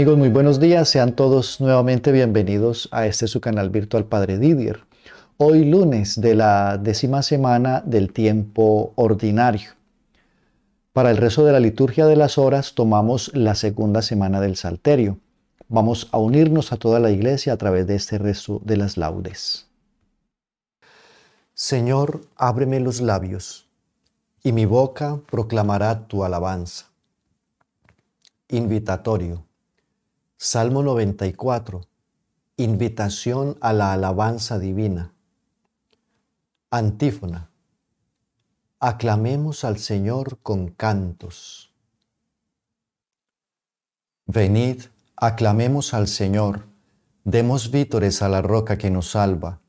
Amigos, muy buenos días. Sean todos nuevamente bienvenidos a este su canal virtual Padre Didier. Hoy lunes de la décima semana del tiempo ordinario. Para el rezo de la liturgia de las horas tomamos la segunda semana del Salterio. Vamos a unirnos a toda la iglesia a través de este rezo de las laudes. Señor, ábreme los labios, y mi boca proclamará tu alabanza. Invitatorio Salmo 94. Invitación a la alabanza divina. Antífona. Aclamemos al Señor con cantos. Venid, aclamemos al Señor, demos vítores a la roca que nos salva,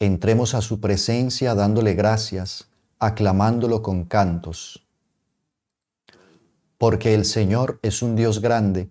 entremos a su presencia dándole gracias, aclamándolo con cantos. Porque el Señor es un Dios grande,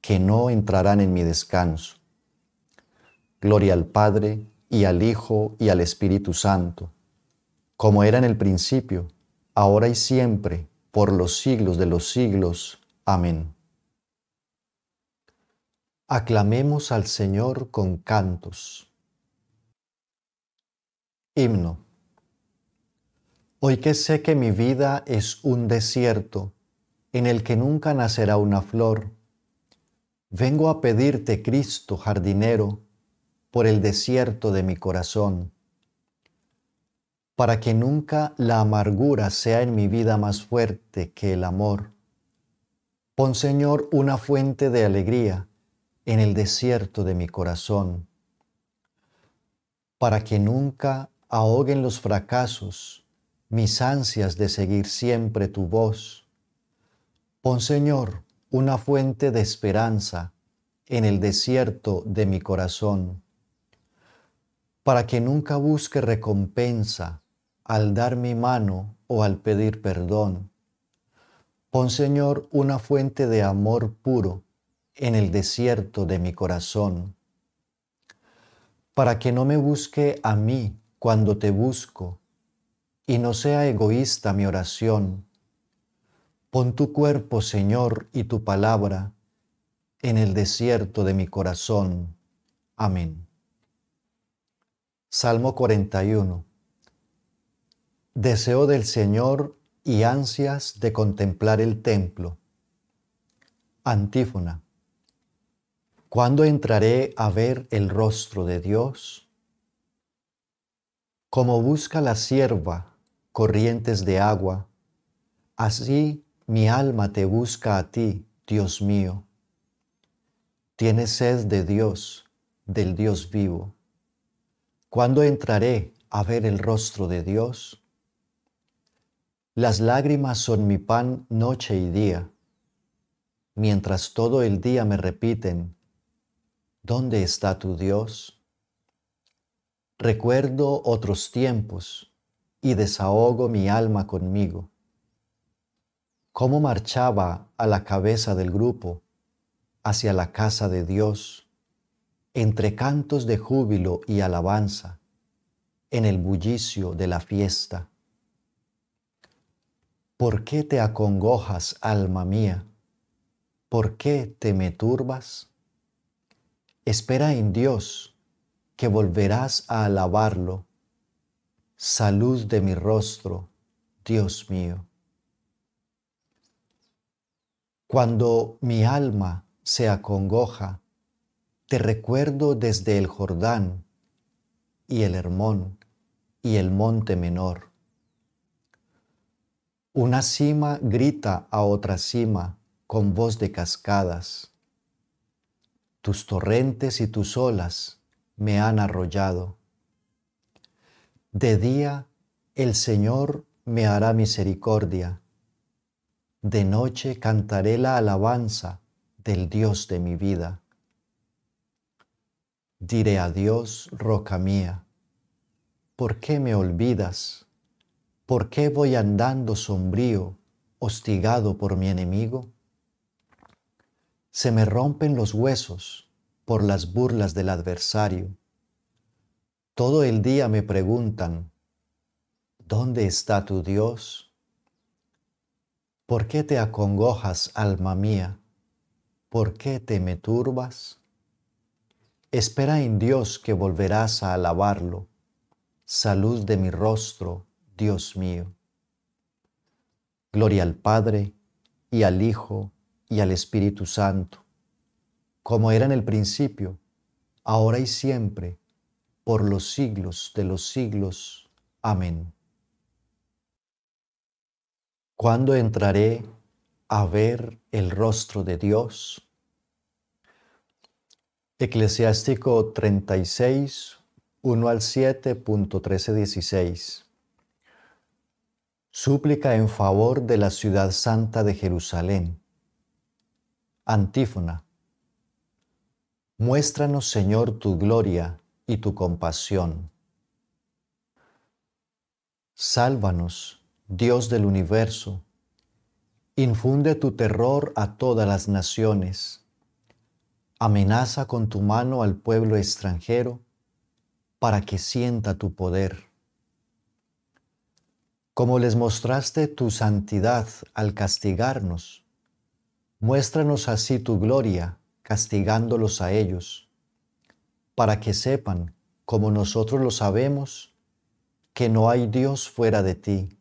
que no entrarán en mi descanso. Gloria al Padre y al Hijo y al Espíritu Santo, como era en el principio, ahora y siempre, por los siglos de los siglos. Amén. Aclamemos al Señor con cantos. Himno. Hoy que sé que mi vida es un desierto, en el que nunca nacerá una flor, Vengo a pedirte, Cristo, jardinero, por el desierto de mi corazón, para que nunca la amargura sea en mi vida más fuerte que el amor. Pon, Señor, una fuente de alegría en el desierto de mi corazón, para que nunca ahoguen los fracasos mis ansias de seguir siempre tu voz. Pon, Señor, una fuente de esperanza en el desierto de mi corazón, para que nunca busque recompensa al dar mi mano o al pedir perdón. Pon, Señor, una fuente de amor puro en el desierto de mi corazón, para que no me busque a mí cuando te busco, y no sea egoísta mi oración, Pon tu cuerpo, Señor, y tu palabra en el desierto de mi corazón. Amén. Salmo 41. Deseo del Señor y ansias de contemplar el templo. Antífona. ¿Cuándo entraré a ver el rostro de Dios? Como busca la sierva corrientes de agua, así mi alma te busca a ti, Dios mío. Tienes sed de Dios, del Dios vivo. ¿Cuándo entraré a ver el rostro de Dios? Las lágrimas son mi pan noche y día, mientras todo el día me repiten, ¿dónde está tu Dios? Recuerdo otros tiempos y desahogo mi alma conmigo cómo marchaba a la cabeza del grupo hacia la casa de Dios, entre cantos de júbilo y alabanza, en el bullicio de la fiesta. ¿Por qué te acongojas, alma mía? ¿Por qué te me turbas? Espera en Dios, que volverás a alabarlo. Salud de mi rostro, Dios mío. Cuando mi alma se acongoja, te recuerdo desde el Jordán y el Hermón y el Monte Menor. Una cima grita a otra cima con voz de cascadas. Tus torrentes y tus olas me han arrollado. De día el Señor me hará misericordia de noche cantaré la alabanza del Dios de mi vida. Diré a Dios, roca mía, ¿por qué me olvidas? ¿Por qué voy andando sombrío, hostigado por mi enemigo? Se me rompen los huesos por las burlas del adversario. Todo el día me preguntan, ¿dónde está tu Dios? ¿Por qué te acongojas, alma mía? ¿Por qué te me turbas? Espera en Dios que volverás a alabarlo. Salud de mi rostro, Dios mío. Gloria al Padre, y al Hijo, y al Espíritu Santo, como era en el principio, ahora y siempre, por los siglos de los siglos. Amén. ¿Cuándo entraré a ver el rostro de Dios? Eclesiástico 36, 1 al 16. Súplica en favor de la ciudad santa de Jerusalén. Antífona. Muéstranos, Señor, tu gloria y tu compasión. Sálvanos Dios del universo, infunde tu terror a todas las naciones. Amenaza con tu mano al pueblo extranjero para que sienta tu poder. Como les mostraste tu santidad al castigarnos, muéstranos así tu gloria castigándolos a ellos, para que sepan, como nosotros lo sabemos, que no hay Dios fuera de ti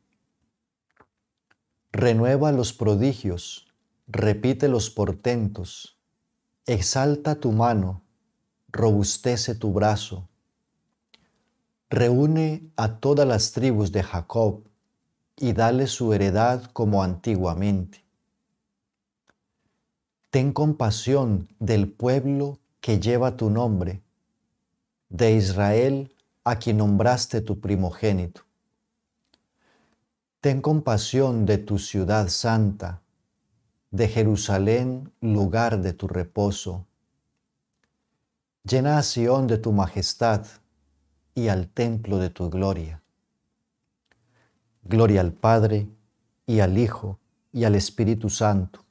Renueva los prodigios, repite los portentos, exalta tu mano, robustece tu brazo. Reúne a todas las tribus de Jacob y dale su heredad como antiguamente. Ten compasión del pueblo que lleva tu nombre, de Israel a quien nombraste tu primogénito. Ten compasión de tu ciudad santa, de Jerusalén, lugar de tu reposo. Llena a Sión de tu majestad y al templo de tu gloria. Gloria al Padre y al Hijo y al Espíritu Santo,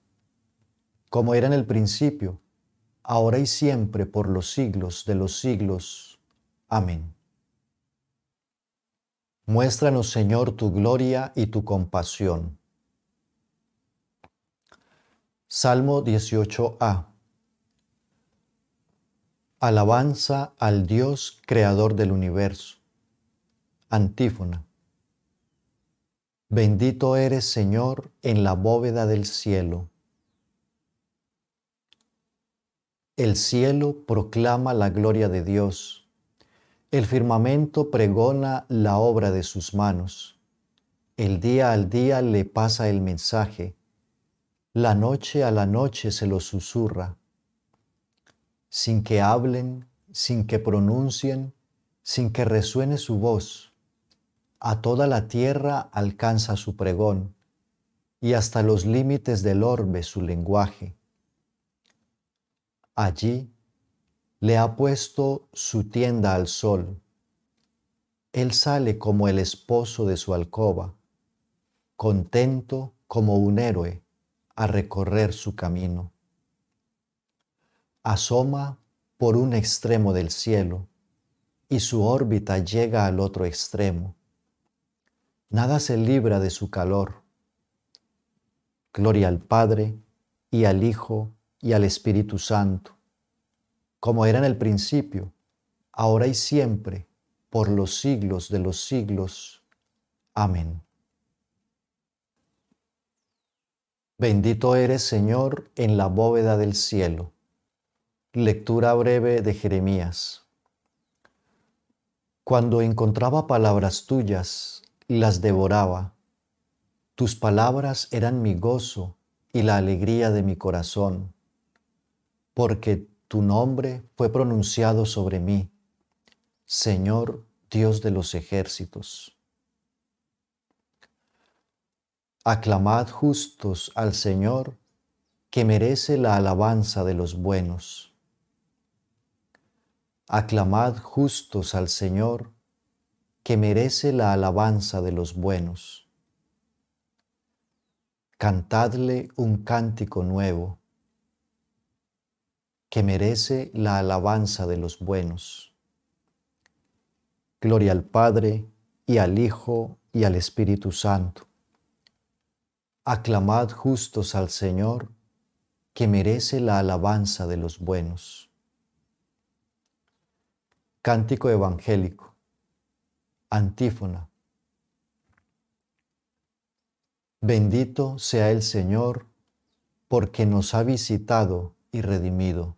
como era en el principio, ahora y siempre, por los siglos de los siglos. Amén. Muéstranos, Señor, tu gloria y tu compasión. Salmo 18a. Alabanza al Dios creador del universo. Antífona. Bendito eres, Señor, en la bóveda del cielo. El cielo proclama la gloria de Dios el firmamento pregona la obra de sus manos. El día al día le pasa el mensaje. La noche a la noche se lo susurra. Sin que hablen, sin que pronuncien, sin que resuene su voz. A toda la tierra alcanza su pregón y hasta los límites del orbe su lenguaje. Allí, le ha puesto su tienda al sol. Él sale como el esposo de su alcoba, contento como un héroe a recorrer su camino. Asoma por un extremo del cielo y su órbita llega al otro extremo. Nada se libra de su calor. Gloria al Padre y al Hijo y al Espíritu Santo como era en el principio, ahora y siempre, por los siglos de los siglos. Amén. Bendito eres, Señor, en la bóveda del cielo. Lectura breve de Jeremías. Cuando encontraba palabras tuyas, las devoraba. Tus palabras eran mi gozo y la alegría de mi corazón, porque tu nombre fue pronunciado sobre mí, Señor Dios de los ejércitos. Aclamad justos al Señor, que merece la alabanza de los buenos. Aclamad justos al Señor, que merece la alabanza de los buenos. Cantadle un cántico nuevo que merece la alabanza de los buenos. Gloria al Padre y al Hijo y al Espíritu Santo. Aclamad justos al Señor, que merece la alabanza de los buenos. Cántico Evangélico. Antífona. Bendito sea el Señor, porque nos ha visitado y redimido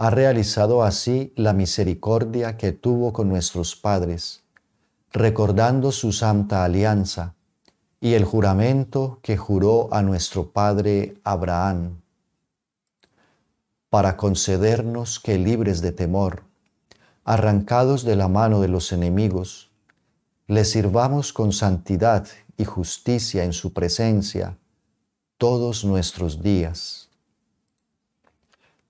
ha realizado así la misericordia que tuvo con nuestros padres, recordando su santa alianza y el juramento que juró a nuestro padre Abraham, para concedernos que libres de temor, arrancados de la mano de los enemigos, le sirvamos con santidad y justicia en su presencia todos nuestros días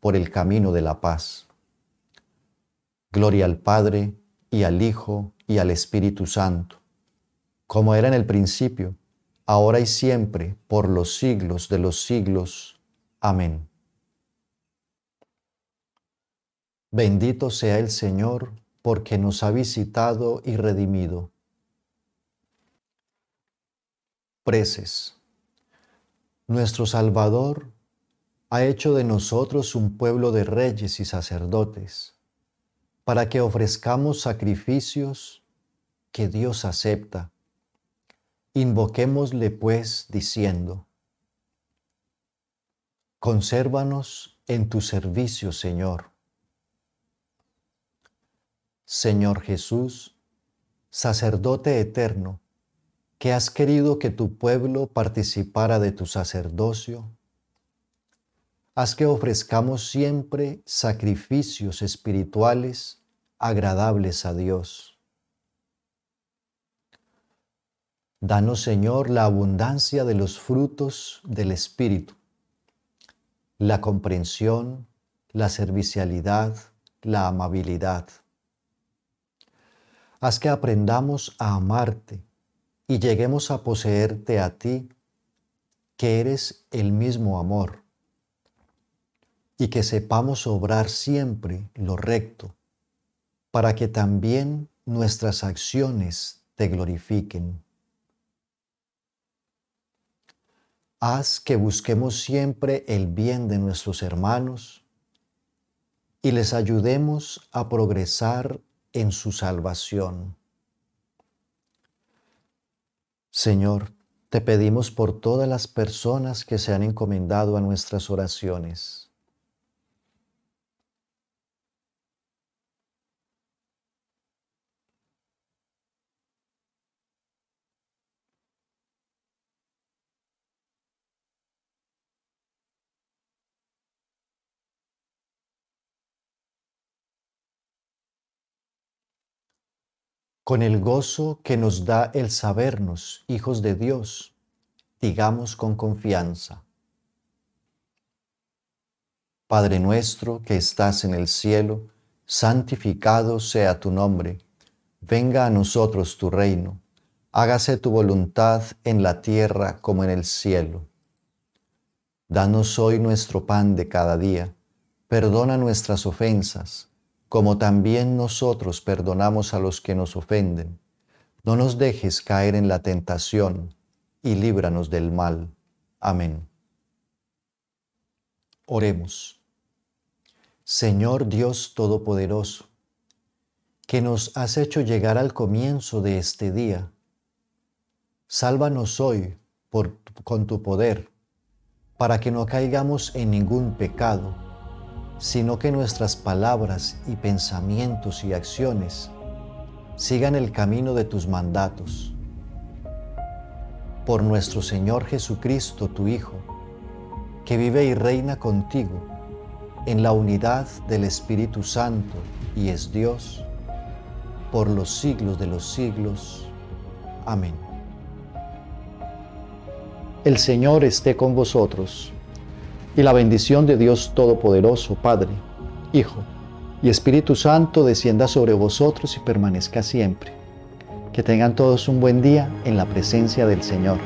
por el camino de la paz. Gloria al Padre y al Hijo y al Espíritu Santo, como era en el principio, ahora y siempre, por los siglos de los siglos. Amén. Bendito sea el Señor, porque nos ha visitado y redimido. Preces. Nuestro Salvador ha hecho de nosotros un pueblo de reyes y sacerdotes, para que ofrezcamos sacrificios que Dios acepta. Invoquémosle pues diciendo, Consérvanos en tu servicio, Señor. Señor Jesús, sacerdote eterno, que has querido que tu pueblo participara de tu sacerdocio, haz que ofrezcamos siempre sacrificios espirituales agradables a Dios. Danos, Señor, la abundancia de los frutos del Espíritu, la comprensión, la servicialidad, la amabilidad. Haz que aprendamos a amarte y lleguemos a poseerte a ti, que eres el mismo amor y que sepamos obrar siempre lo recto, para que también nuestras acciones te glorifiquen. Haz que busquemos siempre el bien de nuestros hermanos y les ayudemos a progresar en su salvación. Señor, te pedimos por todas las personas que se han encomendado a nuestras oraciones Con el gozo que nos da el sabernos hijos de Dios, digamos con confianza. Padre nuestro que estás en el cielo, santificado sea tu nombre, venga a nosotros tu reino, hágase tu voluntad en la tierra como en el cielo. Danos hoy nuestro pan de cada día, perdona nuestras ofensas como también nosotros perdonamos a los que nos ofenden. No nos dejes caer en la tentación, y líbranos del mal. Amén. Oremos. Señor Dios Todopoderoso, que nos has hecho llegar al comienzo de este día, sálvanos hoy con tu poder, para que no caigamos en ningún pecado sino que nuestras palabras y pensamientos y acciones sigan el camino de tus mandatos. Por nuestro Señor Jesucristo, tu Hijo, que vive y reina contigo en la unidad del Espíritu Santo y es Dios, por los siglos de los siglos. Amén. El Señor esté con vosotros y la bendición de Dios Todopoderoso, Padre, Hijo y Espíritu Santo descienda sobre vosotros y permanezca siempre. Que tengan todos un buen día en la presencia del Señor.